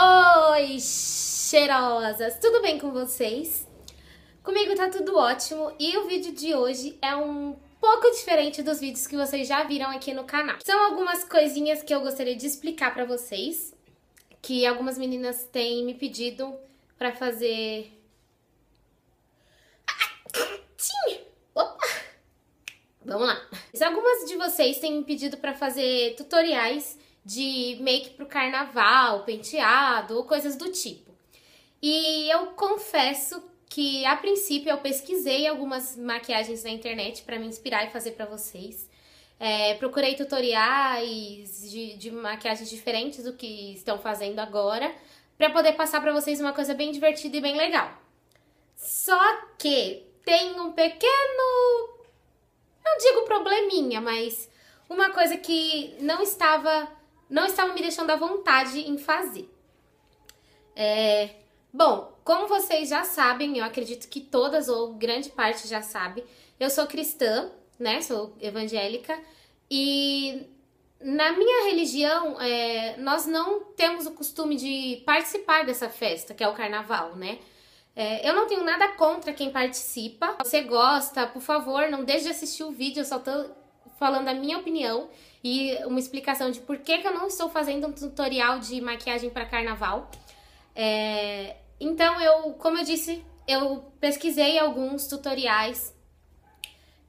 Oi, cheirosas! Tudo bem com vocês? Comigo tá tudo ótimo e o vídeo de hoje é um pouco diferente dos vídeos que vocês já viram aqui no canal. São algumas coisinhas que eu gostaria de explicar pra vocês, que algumas meninas têm me pedido pra fazer... Opa! Vamos lá! Algumas de vocês têm me pedido pra fazer tutoriais de make pro carnaval, penteado ou coisas do tipo. E eu confesso que a princípio eu pesquisei algumas maquiagens na internet para me inspirar e fazer para vocês. É, procurei tutoriais de, de maquiagens diferentes do que estão fazendo agora, para poder passar para vocês uma coisa bem divertida e bem legal. Só que tem um pequeno. Não digo probleminha, mas uma coisa que não estava não estavam me deixando à vontade em fazer. É, bom, como vocês já sabem, eu acredito que todas ou grande parte já sabe, eu sou cristã, né? Sou evangélica e na minha religião é, nós não temos o costume de participar dessa festa que é o Carnaval, né? É, eu não tenho nada contra quem participa. Se você gosta, por favor, não deixe de assistir o vídeo. Eu só tô falando a minha opinião e uma explicação de por que, que eu não estou fazendo um tutorial de maquiagem para carnaval. É, então, eu, como eu disse, eu pesquisei alguns tutoriais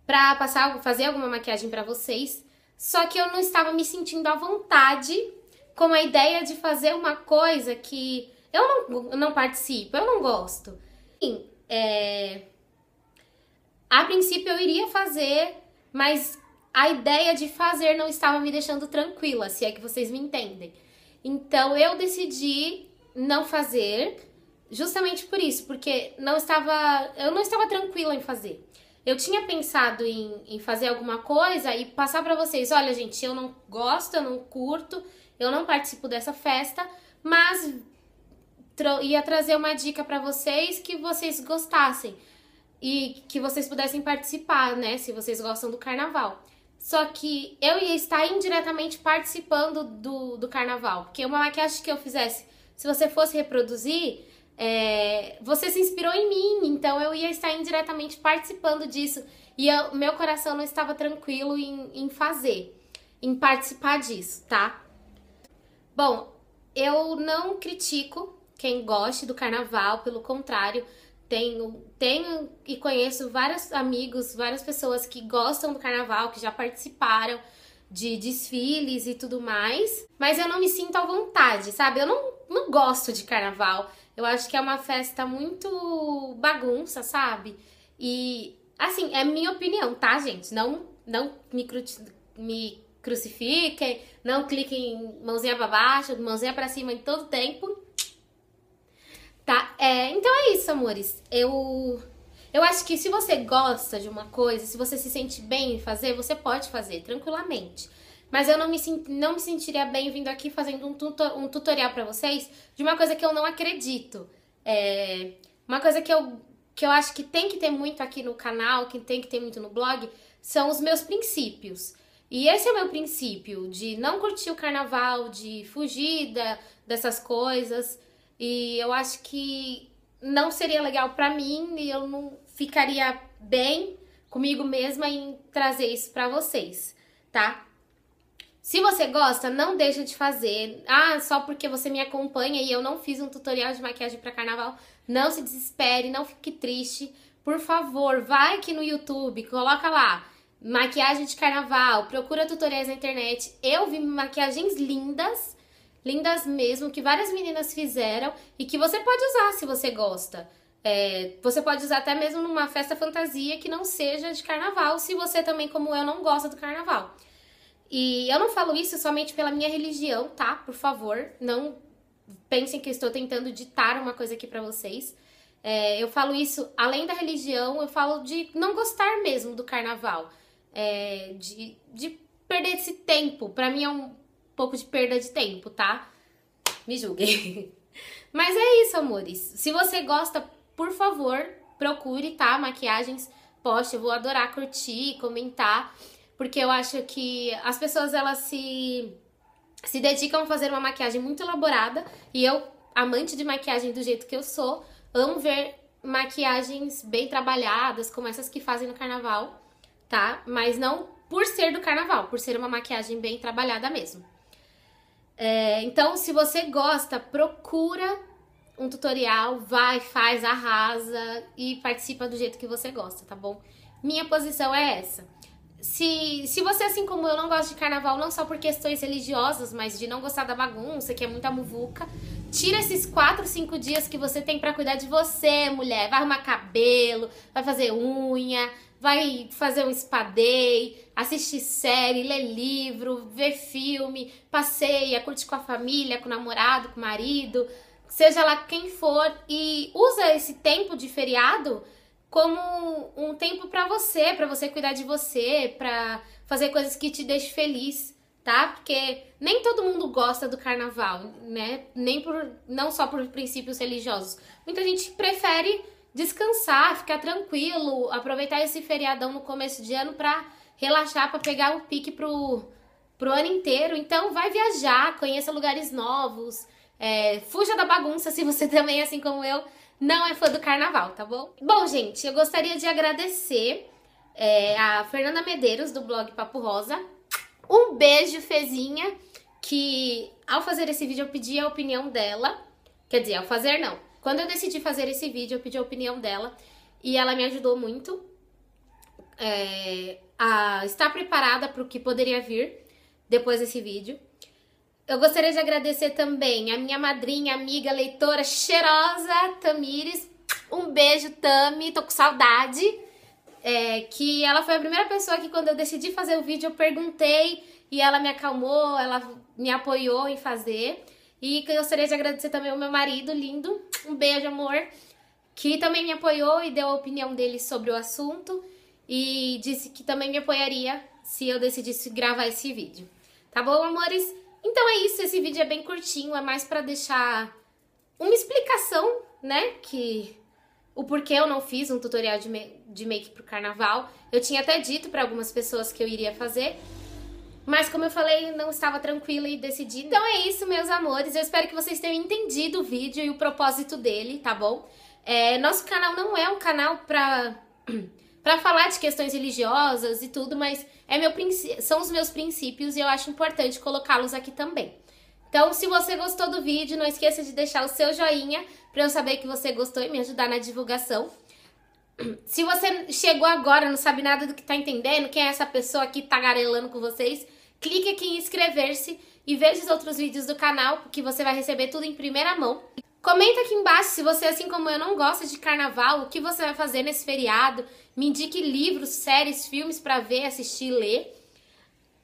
para passar, fazer alguma maquiagem para vocês, só que eu não estava me sentindo à vontade com a ideia de fazer uma coisa que eu não, não participo, eu não gosto. Enfim, é, a princípio eu iria fazer, mas a ideia de fazer não estava me deixando tranquila, se é que vocês me entendem. Então eu decidi não fazer, justamente por isso, porque não estava, eu não estava tranquila em fazer. Eu tinha pensado em, em fazer alguma coisa e passar para vocês, olha gente, eu não gosto, eu não curto, eu não participo dessa festa, mas tra ia trazer uma dica para vocês que vocês gostassem e que vocês pudessem participar, né, se vocês gostam do carnaval. Só que eu ia estar indiretamente participando do, do carnaval. Porque uma maquiagem que eu fizesse, se você fosse reproduzir, é, você se inspirou em mim. Então eu ia estar indiretamente participando disso. E eu, meu coração não estava tranquilo em, em fazer, em participar disso, tá? Bom, eu não critico quem goste do carnaval, pelo contrário, tenho, tenho e conheço vários amigos, várias pessoas que gostam do carnaval, que já participaram de desfiles e tudo mais, mas eu não me sinto à vontade, sabe? Eu não, não gosto de carnaval. Eu acho que é uma festa muito bagunça, sabe? E assim, é minha opinião, tá, gente? Não não me, cru, me crucifiquem, não cliquem mãozinha para baixo, mãozinha para cima em todo tempo. Tá? É, então é isso, amores. Eu eu acho que se você gosta de uma coisa, se você se sente bem em fazer, você pode fazer tranquilamente. Mas eu não me, não me sentiria bem vindo aqui fazendo um, tutor, um tutorial para vocês de uma coisa que eu não acredito. É, uma coisa que eu, que eu acho que tem que ter muito aqui no canal, que tem que ter muito no blog, são os meus princípios. E esse é o meu princípio de não curtir o carnaval, de fugir da, dessas coisas. E eu acho que não seria legal para mim e eu não ficaria bem comigo mesma em trazer isso para vocês, tá? Se você gosta, não deixa de fazer. Ah, só porque você me acompanha e eu não fiz um tutorial de maquiagem para carnaval, não se desespere, não fique triste. Por favor, vai aqui no YouTube, coloca lá maquiagem de carnaval, procura tutoriais na internet. Eu vi maquiagens lindas lindas mesmo, que várias meninas fizeram e que você pode usar se você gosta. É, você pode usar até mesmo numa festa fantasia que não seja de carnaval, se você também, como eu, não gosta do carnaval. E eu não falo isso somente pela minha religião, tá? Por favor, não pensem que eu estou tentando ditar uma coisa aqui para vocês. É, eu falo isso além da religião, eu falo de não gostar mesmo do carnaval, é, de, de perder esse tempo. Para mim é um pouco de perda de tempo, tá? Me julguem. Mas é isso, amores. Se você gosta, por favor, procure, tá? Maquiagens, poste, eu vou adorar curtir, comentar, porque eu acho que as pessoas elas se se dedicam a fazer uma maquiagem muito elaborada e eu, amante de maquiagem do jeito que eu sou, amo ver maquiagens bem trabalhadas, como essas que fazem no carnaval, tá? Mas não por ser do carnaval, por ser uma maquiagem bem trabalhada mesmo. É, então, se você gosta, procura um tutorial, vai, faz, arrasa e participa do jeito que você gosta, tá bom? Minha posição é essa. Se, se você, assim como eu, não gosta de carnaval, não só por questões religiosas, mas de não gostar da bagunça, que é muita muvuca, tira esses 4, 5 dias que você tem para cuidar de você, mulher. Vai arrumar cabelo, vai fazer unha, vai fazer um spa day, assistir série, ler livro, ver filme, passeia, curte com a família, com o namorado, com o marido, seja lá quem for e usa esse tempo de feriado como um tempo para você, para você cuidar de você, para fazer coisas que te deixem feliz, tá? Porque nem todo mundo gosta do carnaval, né? Nem por não só por princípios religiosos. Muita gente prefere descansar, ficar tranquilo, aproveitar esse feriadão no começo de ano para relaxar, para pegar o pique pro, pro ano inteiro. Então, vai viajar, conheça lugares novos, é, fuja da bagunça se você também, assim como eu, não é fã do carnaval, tá bom? Bom, gente, eu gostaria de agradecer é, a Fernanda Medeiros, do blog Papo Rosa. Um beijo, Fezinha, que ao fazer esse vídeo eu pedi a opinião dela. Quer dizer, ao fazer não, quando eu decidi fazer esse vídeo, eu pedi a opinião dela e ela me ajudou muito é, a estar preparada para o que poderia vir depois desse vídeo. Eu gostaria de agradecer também a minha madrinha, amiga, leitora cheirosa, Tamires. Um beijo, Tami. Tô com saudade. É, que ela foi a primeira pessoa que, quando eu decidi fazer o vídeo, eu perguntei e ela me acalmou, ela me apoiou em fazer. E gostaria de agradecer também ao meu marido lindo. Um beijo, amor. Que também me apoiou e deu a opinião dele sobre o assunto. E disse que também me apoiaria se eu decidisse gravar esse vídeo. Tá bom, amores? Então é isso. Esse vídeo é bem curtinho. É mais para deixar uma explicação, né? Que o porquê eu não fiz um tutorial de, de make pro carnaval. Eu tinha até dito para algumas pessoas que eu iria fazer. Mas como eu falei, não estava tranquila e decidi. Então é isso, meus amores. Eu espero que vocês tenham entendido o vídeo e o propósito dele, tá bom? É, nosso canal não é um canal pra, pra falar de questões religiosas e tudo, mas é meu, são os meus princípios e eu acho importante colocá-los aqui também. Então, se você gostou do vídeo, não esqueça de deixar o seu joinha para eu saber que você gostou e me ajudar na divulgação. Se você chegou agora, não sabe nada do que tá entendendo, quem é essa pessoa aqui tagarelando tá com vocês, clique aqui em inscrever-se e veja os outros vídeos do canal, que você vai receber tudo em primeira mão. Comenta aqui embaixo se você, assim como eu, não gosta de carnaval, o que você vai fazer nesse feriado. Me indique livros, séries, filmes para ver, assistir, ler.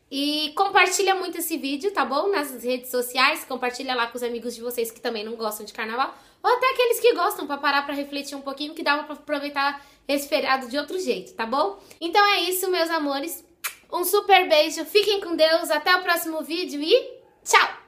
E compartilha muito esse vídeo, tá bom? Nas redes sociais, compartilha lá com os amigos de vocês que também não gostam de carnaval, ou até aqueles que gostam para parar para refletir um pouquinho que dava para aproveitar esse feriado de outro jeito, tá bom? Então é isso, meus amores. Um super beijo, fiquem com Deus, até o próximo vídeo e tchau!